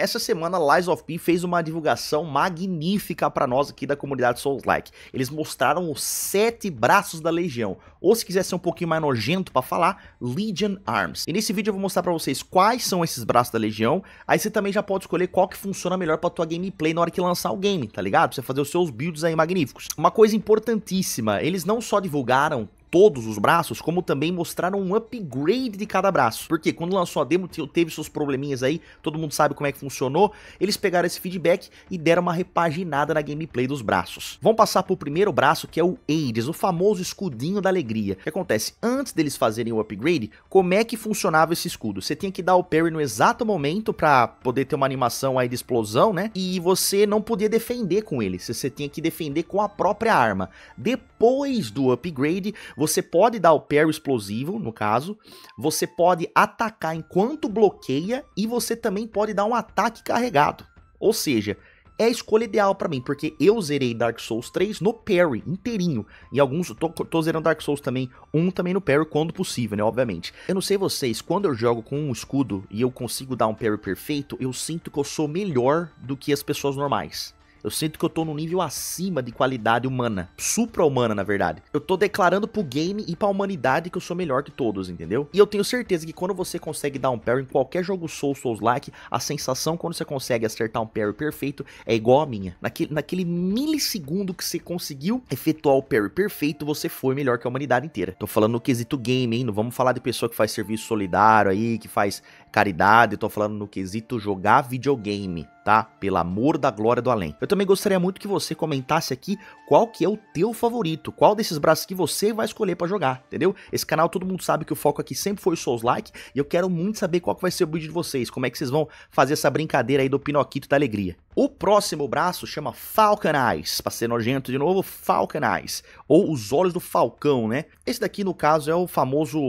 Essa semana, Lies of P fez uma divulgação magnífica para nós aqui da comunidade Souls-like. Eles mostraram os sete braços da Legião, ou se quiser ser um pouquinho mais nojento para falar, Legion Arms. E nesse vídeo eu vou mostrar para vocês quais são esses braços da Legião, aí você também já pode escolher qual que funciona melhor para tua gameplay na hora que lançar o game, tá ligado? Pra você fazer os seus builds aí magníficos. Uma coisa importantíssima, eles não só divulgaram todos os braços, como também mostraram um upgrade de cada braço. Porque quando lançou a demo, teve seus probleminhas aí, todo mundo sabe como é que funcionou. Eles pegaram esse feedback e deram uma repaginada na gameplay dos braços. Vamos passar pro primeiro braço, que é o Ares, o famoso escudinho da alegria. O que acontece? Antes deles fazerem o upgrade, como é que funcionava esse escudo? Você tinha que dar o parry no exato momento para poder ter uma animação aí de explosão, né? E você não podia defender com ele, você tinha que defender com a própria arma. Depois do upgrade, você pode dar o parry explosivo, no caso. Você pode atacar enquanto bloqueia e você também pode dar um ataque carregado. Ou seja, é a escolha ideal para mim, porque eu zerei Dark Souls 3 no parry inteirinho. E alguns, tô, tô zerando Dark Souls também, um também no parry quando possível, né, obviamente. Eu não sei vocês, quando eu jogo com um escudo e eu consigo dar um parry perfeito, eu sinto que eu sou melhor do que as pessoas normais. Eu sinto que eu tô num nível acima de qualidade humana, supra-humana, na verdade. Eu tô declarando pro game e pra humanidade que eu sou melhor que todos, entendeu? E eu tenho certeza que quando você consegue dar um parry em qualquer jogo Souls, Souls-like, a sensação quando você consegue acertar um parry perfeito é igual a minha. Naquele, naquele milissegundo que você conseguiu efetuar o parry perfeito, você foi melhor que a humanidade inteira. Tô falando no quesito game, hein? Não vamos falar de pessoa que faz serviço solidário aí, que faz caridade, tô falando no quesito jogar videogame, tá? Pelo amor da glória do além. Eu também gostaria muito que você comentasse aqui qual que é o teu favorito, qual desses braços que você vai escolher para jogar, entendeu? Esse canal todo mundo sabe que o foco aqui sempre foi o Souls Like e eu quero muito saber qual que vai ser o vídeo de vocês, como é que vocês vão fazer essa brincadeira aí do Pinocchio da Alegria. O próximo braço chama Falcon Eyes, para ser nojento de novo, Falcon Eyes, ou os olhos do falcão, né? Esse daqui, no caso, é o famoso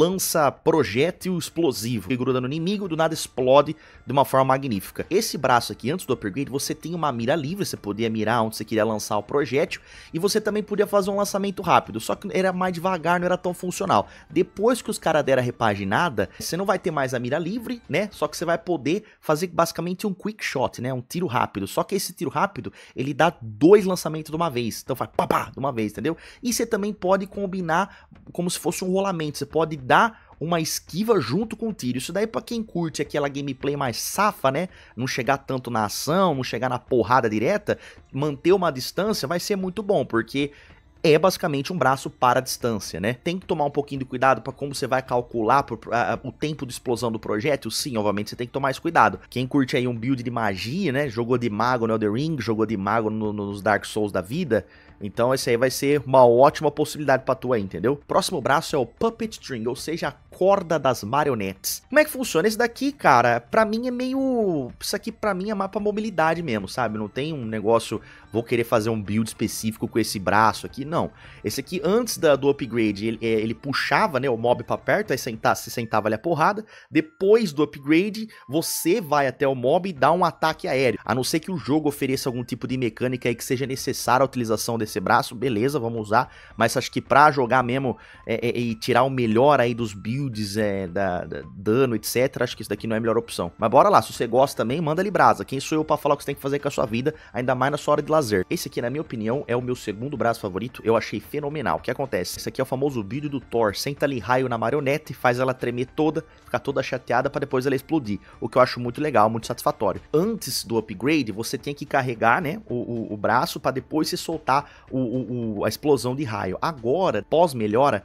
lança-projétil explosivo, que gruda no inimigo do nada explode de uma forma magnífica. Esse braço aqui, antes do upgrade, você tem uma mira livre, você podia mirar onde você queria lançar o projétil, e você também podia fazer um lançamento rápido, só que era mais devagar, não era tão funcional. Depois que os caras deram a repaginada, você não vai ter mais a mira livre, né? Só que você vai poder fazer basicamente um quick shot, né? Um tiro rápido. Só que esse tiro rápido, ele dá dois lançamentos de uma vez. Então faz pá, pá, de uma vez, entendeu? E você também pode combinar como se fosse um rolamento. Você pode dar uma esquiva junto com o tiro. Isso daí para quem curte aquela gameplay mais safa, né? Não chegar tanto na ação, não chegar na porrada direta, manter uma distância vai ser muito bom, porque é basicamente um braço para a distância, né? Tem que tomar um pouquinho de cuidado para como você vai calcular pro, a, o tempo de explosão do projétil. Sim, obviamente você tem que tomar esse cuidado. Quem curte aí um build de magia, né? Jogou de mago no Elder Ring, jogou de mago no, no, nos Dark Souls da vida, então esse aí vai ser uma ótima possibilidade pra tu aí, entendeu? Próximo braço é o Puppet String, ou seja, a corda das marionetes. Como é que funciona? Esse daqui, cara, pra mim é meio... Isso aqui pra mim é mapa mobilidade mesmo, sabe? Não tem um negócio, vou querer fazer um build específico com esse braço aqui, não. Esse aqui, antes da, do upgrade, ele, é, ele puxava né, o mob pra perto, aí senta, se sentava ali a porrada. Depois do upgrade, você vai até o mob e dá um ataque aéreo. A não ser que o jogo ofereça algum tipo de mecânica aí que seja necessária a utilização desse esse braço, beleza, vamos usar. Mas acho que pra jogar mesmo é, é, e tirar o melhor aí dos builds, é, da, da, dano, etc., acho que isso daqui não é a melhor opção. Mas bora lá, se você gosta também, manda ali brasa. Quem sou eu pra falar o que você tem que fazer com a sua vida, ainda mais na sua hora de lazer. Esse aqui, na minha opinião, é o meu segundo braço favorito. Eu achei fenomenal. O que acontece? Esse aqui é o famoso build do Thor. Senta ali raio na marionete, faz ela tremer toda, ficar toda chateada para depois ela explodir. O que eu acho muito legal, muito satisfatório. Antes do upgrade, você tem que carregar, né, o, o, o braço para depois se soltar o, o, o, a explosão de raio. Agora, pós-melhora,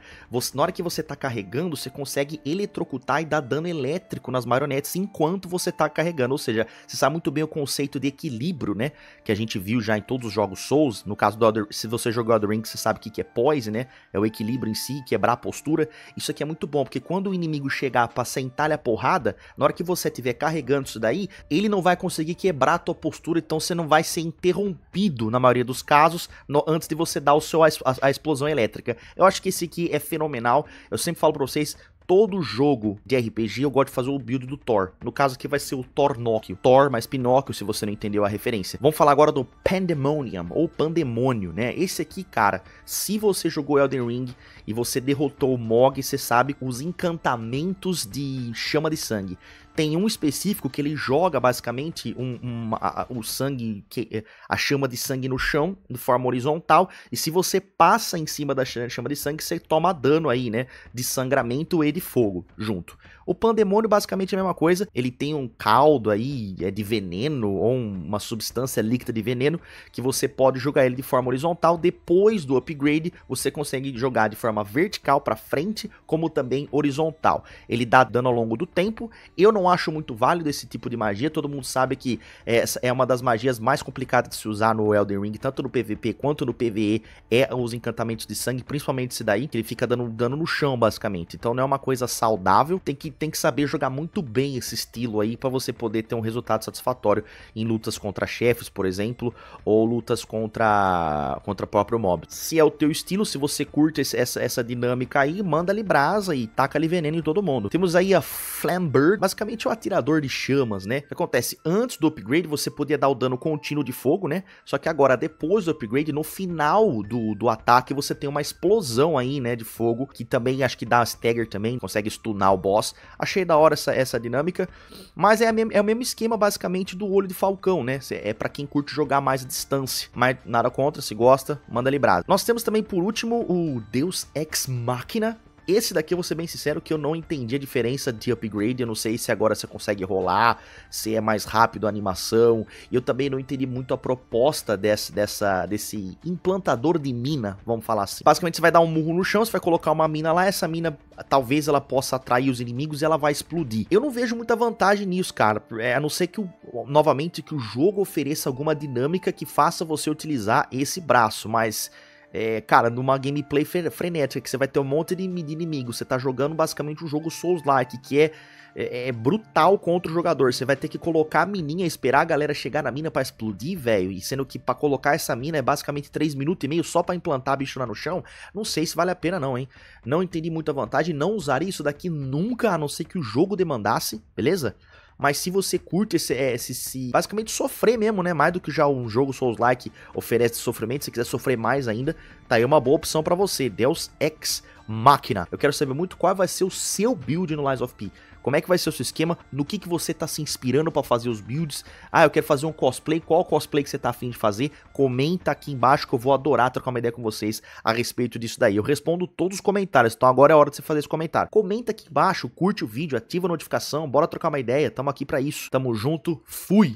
na hora que você tá carregando, você consegue eletrocutar e dar dano elétrico nas marionetes enquanto você tá carregando. Ou seja, você sabe muito bem o conceito de equilíbrio, né? Que a gente viu já em todos os jogos Souls. No caso do Other, se você jogou Other Ring, você sabe o que, que é poise, né? É o equilíbrio em si, quebrar a postura. Isso aqui é muito bom, porque quando o inimigo chegar pra sentar a porrada, na hora que você estiver carregando isso daí, ele não vai conseguir quebrar a tua postura, então você não vai ser interrompido na maioria dos casos. No, antes de você dar o seu, a, a explosão elétrica. Eu acho que esse aqui é fenomenal. Eu sempre falo pra vocês, todo jogo de RPG eu gosto de fazer o build do Thor. No caso aqui vai ser o Thor Nock, Thor mais Pinóquio, se você não entendeu a referência. Vamos falar agora do Pandemonium, ou Pandemônio, né? Esse aqui, cara, se você jogou Elden Ring e você derrotou o Mog, você sabe os encantamentos de chama de sangue. Tem um específico que ele joga basicamente um, um a, o sangue, que, é, a chama de sangue no chão, de forma horizontal, e se você passa em cima da chama de sangue, você toma dano aí, né? De sangramento e de fogo junto. O pandemônio basicamente é a mesma coisa, ele tem um caldo aí é de veneno ou uma substância líquida de veneno que você pode jogar ele de forma horizontal. Depois do upgrade, você consegue jogar de forma vertical para frente, como também horizontal. Ele dá dano ao longo do tempo. Eu não não acho muito válido esse tipo de magia. Todo mundo sabe que é, é uma das magias mais complicadas de se usar no Elden Ring, tanto no PVP quanto no PVE, é os encantamentos de sangue, principalmente esse daí, que ele fica dando dano no chão, basicamente. Então não é uma coisa saudável, tem que, tem que saber jogar muito bem esse estilo aí para você poder ter um resultado satisfatório em lutas contra chefes, por exemplo, ou lutas contra contra próprio mob. Se é o teu estilo, se você curte esse, essa, essa dinâmica aí, manda ali brasa e taca ali veneno em todo mundo. Temos aí a Flambird, basicamente basicamente o atirador de chamas, né? O que acontece? Antes do upgrade você podia dar o dano contínuo de fogo, né? Só que agora, depois do upgrade, no final do, do ataque, você tem uma explosão aí, né? De fogo, que também acho que dá stagger também, consegue stunar o boss. Achei da hora essa, essa dinâmica. Mas é, é o mesmo esquema, basicamente, do olho de falcão, né? É para quem curte jogar mais à distância. Mas nada contra, se gosta, manda ali brasa. Nós temos também, por último, o Deus Ex Machina, esse daqui, eu vou ser bem sincero, que eu não entendi a diferença de upgrade. Eu não sei se agora você consegue rolar, se é mais rápido a animação. E eu também não entendi muito a proposta desse, dessa, desse implantador de mina, vamos falar assim. Basicamente, você vai dar um murro no chão, você vai colocar uma mina lá. Essa mina, talvez ela possa atrair os inimigos e ela vai explodir. Eu não vejo muita vantagem nisso, cara. É, a não ser que, o, novamente, que o jogo ofereça alguma dinâmica que faça você utilizar esse braço. Mas é, cara, numa gameplay frenética, que você vai ter um monte de, inimigos. Você tá jogando basicamente um jogo Souls-like, que é, é, é, brutal contra o jogador. Você vai ter que colocar a mininha, esperar a galera chegar na mina para explodir, velho. E sendo que para colocar essa mina é basicamente 3 minutos e meio só para implantar bicho lá no chão. Não sei se vale a pena, não, hein? Não entendi muita vantagem. Não usaria isso daqui nunca, a não ser que o jogo demandasse, beleza? Mas se você curte esse, é, esse, esse basicamente sofrer mesmo, né? Mais do que já um jogo Souls-like oferece sofrimento, se quiser sofrer mais ainda, tá aí uma boa opção para você. Deus Ex Machina. Eu quero saber muito qual vai ser o seu build no Lies of P. Como é que vai ser o seu esquema? No que, que você está se inspirando para fazer os builds? Ah, eu quero fazer um cosplay. Qual cosplay que você está afim de fazer? Comenta aqui embaixo que eu vou adorar trocar uma ideia com vocês a respeito disso daí. Eu respondo todos os comentários, então agora é a hora de você fazer esse comentário. Comenta aqui embaixo, curte o vídeo, ativa a notificação, bora trocar uma ideia. Tamo aqui para isso. Tamo junto, fui!